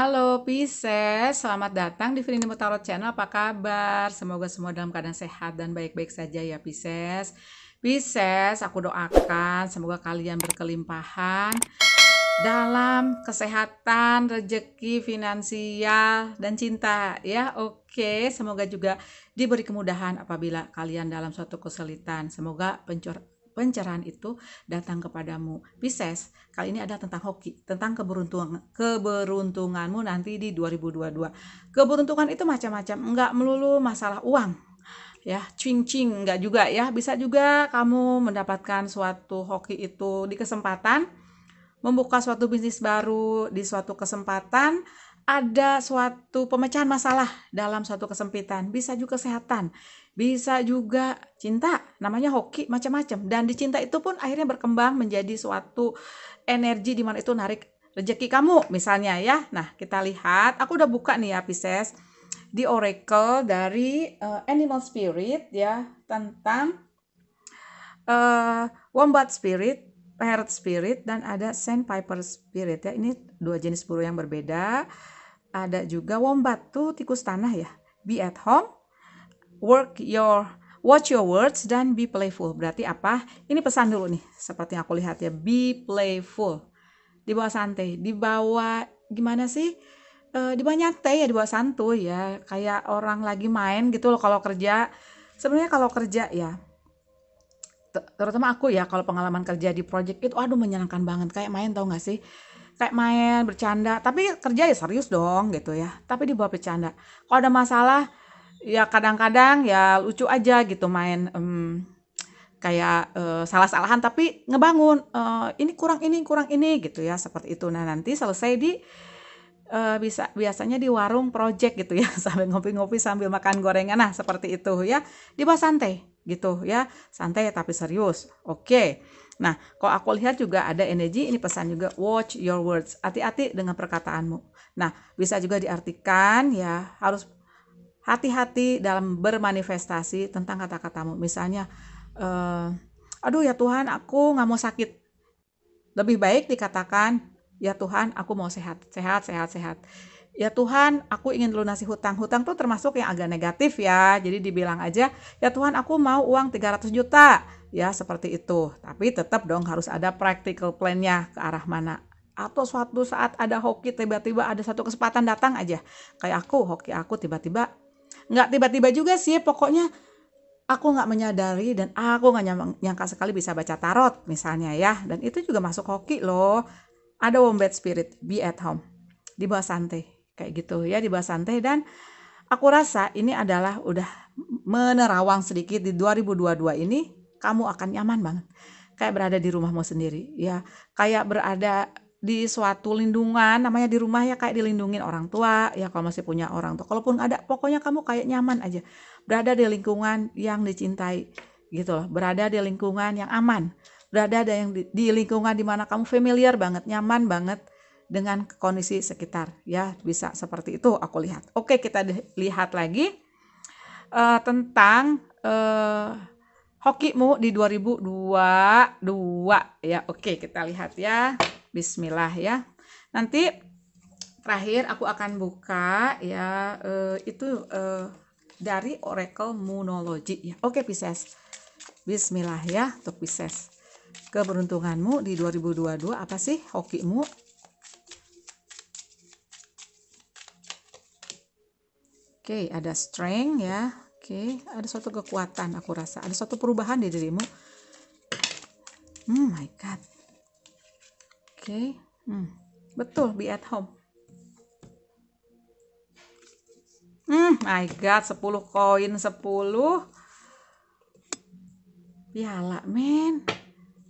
Halo Pisces, selamat datang di Free Tarot Channel. Apa kabar? Semoga semua dalam keadaan sehat dan baik-baik saja ya Pisces. Pisces, aku doakan semoga kalian berkelimpahan dalam kesehatan, rejeki, finansial, dan cinta ya. Oke, semoga juga diberi kemudahan apabila kalian dalam suatu kesulitan. Semoga pencur pencerahan itu datang kepadamu. Pisces, kali ini ada tentang hoki, tentang keberuntungan keberuntunganmu nanti di 2022. Keberuntungan itu macam-macam, enggak melulu masalah uang ya cing cing enggak juga ya bisa juga kamu mendapatkan suatu hoki itu di kesempatan membuka suatu bisnis baru di suatu kesempatan ada suatu pemecahan masalah dalam suatu kesempitan bisa juga kesehatan bisa juga cinta namanya hoki macam-macam dan dicinta itu pun akhirnya berkembang menjadi suatu energi di mana itu narik rezeki kamu misalnya ya nah kita lihat aku udah buka nih ya Pisces di oracle dari uh, animal spirit ya tentang uh, wombat spirit parrot spirit dan ada sandpiper spirit ya ini dua jenis burung yang berbeda ada juga wombat tuh tikus tanah ya be at home work your watch your words dan be playful. Berarti apa? Ini pesan dulu nih, seperti yang aku lihat ya, be playful. Di bawah santai, di bawah gimana sih? E, di bawah nyantai ya, di bawah santuy ya. Kayak orang lagi main gitu loh kalau kerja. Sebenarnya kalau kerja ya terutama aku ya kalau pengalaman kerja di project itu aduh menyenangkan banget kayak main tau gak sih kayak main bercanda tapi kerja ya serius dong gitu ya tapi di bawah bercanda kalau ada masalah ya kadang-kadang ya lucu aja gitu main um, kayak uh, salah-salahan tapi ngebangun uh, ini kurang ini kurang ini gitu ya seperti itu nah nanti selesai di uh, bisa biasanya di warung project gitu ya sambil ngopi-ngopi sambil makan gorengan nah seperti itu ya di bawah santai gitu ya santai tapi serius oke okay. nah kalau aku lihat juga ada energi ini pesan juga watch your words hati-hati dengan perkataanmu nah bisa juga diartikan ya harus hati-hati dalam bermanifestasi tentang kata-katamu. Misalnya, e, aduh ya Tuhan aku nggak mau sakit. Lebih baik dikatakan, ya Tuhan aku mau sehat, sehat, sehat, sehat. Ya Tuhan, aku ingin lunasi hutang. Hutang tuh termasuk yang agak negatif ya. Jadi dibilang aja, ya Tuhan aku mau uang 300 juta. Ya seperti itu. Tapi tetap dong harus ada practical plan-nya ke arah mana atau suatu saat ada hoki tiba-tiba ada satu kesempatan datang aja kayak aku hoki aku tiba-tiba nggak tiba-tiba juga sih pokoknya aku nggak menyadari dan aku nggak nyangka sekali bisa baca tarot misalnya ya dan itu juga masuk hoki loh ada wombat spirit be at home di bawah santai kayak gitu ya di bawah santai dan aku rasa ini adalah udah menerawang sedikit di 2022 ini kamu akan nyaman banget kayak berada di rumahmu sendiri ya kayak berada di suatu lindungan namanya di rumah ya kayak dilindungin orang tua ya kalau masih punya orang tua kalaupun ada pokoknya kamu kayak nyaman aja berada di lingkungan yang dicintai gitu loh berada di lingkungan yang aman berada ada yang di, di lingkungan dimana kamu familiar banget nyaman banget dengan kondisi sekitar ya bisa seperti itu aku lihat oke kita lihat lagi uh, tentang uh, hokimu di 2022 ya oke kita lihat ya bismillah ya. Nanti terakhir aku akan buka ya uh, itu uh, dari Oracle Moonology ya. Oke Pisces. Bismillah ya untuk Pisces. Keberuntunganmu di 2022 apa sih hokimu? Oke, ada strength ya. Oke, ada suatu kekuatan aku rasa. Ada suatu perubahan di dirimu. Hmm, my God okay. hmm. betul be at home hmm my god 10 koin 10 piala men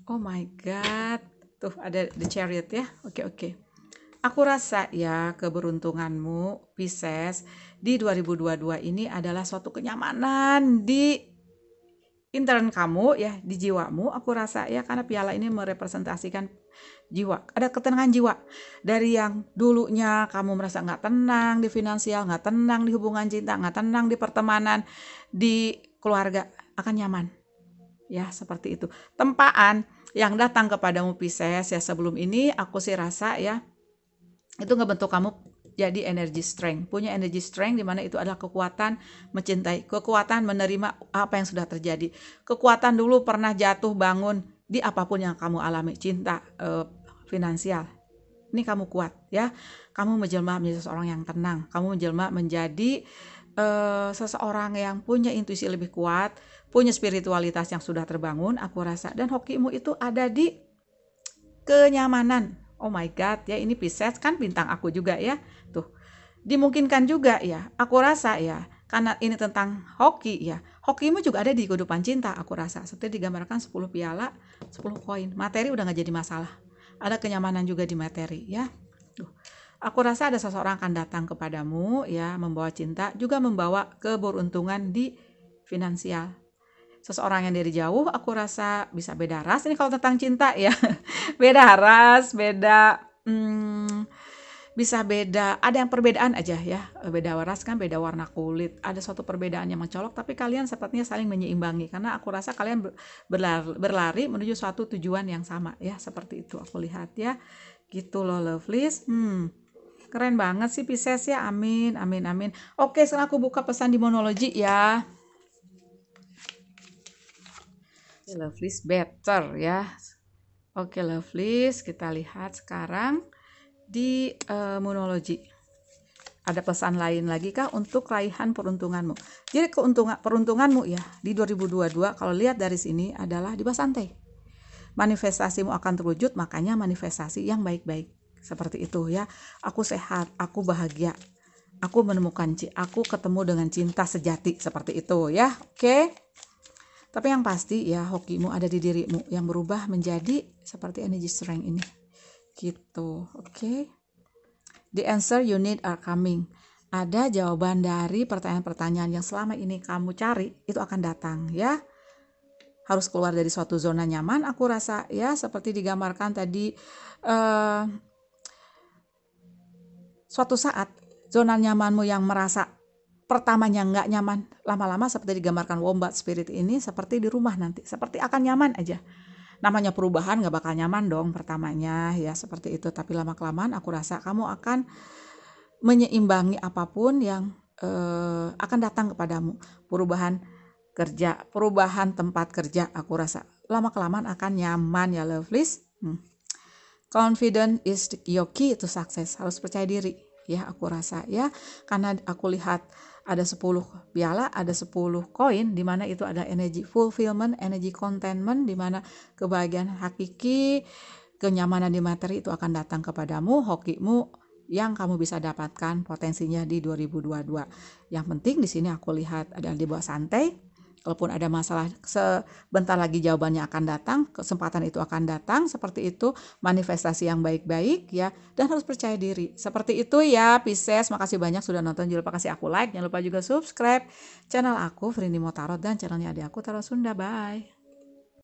oh my god tuh ada the chariot ya oke okay, oke okay. Aku rasa ya keberuntunganmu Pisces di 2022 ini adalah suatu kenyamanan di intern kamu ya di jiwamu aku rasa ya karena piala ini merepresentasikan jiwa ada ketenangan jiwa dari yang dulunya kamu merasa nggak tenang di finansial nggak tenang di hubungan cinta nggak tenang di pertemanan di keluarga akan nyaman ya seperti itu tempaan yang datang kepadamu Pisces ya sebelum ini aku sih rasa ya itu ngebentuk kamu jadi energy strength. Punya energy strength di mana itu adalah kekuatan mencintai, kekuatan menerima apa yang sudah terjadi. Kekuatan dulu pernah jatuh bangun di apapun yang kamu alami, cinta, eh, finansial. Ini kamu kuat ya. Kamu menjelma menjadi seseorang yang tenang. Kamu menjelma menjadi eh, seseorang yang punya intuisi lebih kuat, punya spiritualitas yang sudah terbangun, aku rasa. Dan hokimu itu ada di kenyamanan. Oh my God, ya ini Pisces kan bintang aku juga ya dimungkinkan juga ya aku rasa ya karena ini tentang hoki ya hokimu juga ada di kehidupan cinta aku rasa seperti digambarkan 10 piala 10 koin materi udah nggak jadi masalah ada kenyamanan juga di materi ya Duh. aku rasa ada seseorang akan datang kepadamu ya membawa cinta juga membawa keberuntungan di finansial seseorang yang dari jauh aku rasa bisa beda ras ini kalau tentang cinta ya beda ras beda hmm, bisa beda, ada yang perbedaan aja ya, beda waras kan beda warna kulit, ada suatu perbedaan yang mencolok, tapi kalian sepertinya saling menyeimbangi, karena aku rasa kalian berlari, berlari menuju suatu tujuan yang sama ya, seperti itu aku lihat ya, gitu loh lovelies, hmm, keren banget sih Pisces ya, amin, amin, amin, oke sekarang aku buka pesan di monologi ya, lovelies better ya, oke lovelies, kita lihat sekarang, di uh, monologi. Ada pesan lain lagi kah untuk raihan peruntunganmu? Jadi keuntungan peruntunganmu ya di 2022 kalau lihat dari sini adalah di basante Manifestasimu akan terwujud, makanya manifestasi yang baik-baik. Seperti itu ya. Aku sehat, aku bahagia. Aku menemukan aku ketemu dengan cinta sejati seperti itu ya. Oke. Tapi yang pasti ya hokimu ada di dirimu yang berubah menjadi seperti energy strength ini gitu oke okay? the answer you need are coming ada jawaban dari pertanyaan-pertanyaan yang selama ini kamu cari itu akan datang ya harus keluar dari suatu zona nyaman aku rasa ya seperti digambarkan tadi uh, suatu saat zona nyamanmu yang merasa pertamanya nggak nyaman lama-lama seperti digambarkan wombat spirit ini seperti di rumah nanti seperti akan nyaman aja namanya perubahan gak bakal nyaman dong pertamanya ya seperti itu tapi lama kelamaan aku rasa kamu akan menyeimbangi apapun yang eh, akan datang kepadamu perubahan kerja perubahan tempat kerja aku rasa lama kelamaan akan nyaman ya lovelies hmm. confident is your key to success harus percaya diri ya aku rasa ya karena aku lihat ada 10 piala, ada 10 koin di mana itu ada energy fulfillment, energy contentment di mana kebahagiaan hakiki, kenyamanan di materi itu akan datang kepadamu, hokimu yang kamu bisa dapatkan potensinya di 2022. Yang penting di sini aku lihat ada di bawah santai, kalaupun ada masalah sebentar lagi jawabannya akan datang, kesempatan itu akan datang, seperti itu manifestasi yang baik-baik ya dan harus percaya diri. Seperti itu ya Pisces, makasih banyak sudah nonton, jangan lupa kasih aku like, jangan lupa juga subscribe channel aku Frini Motarot dan channelnya adik aku Tarot Sunda. Bye.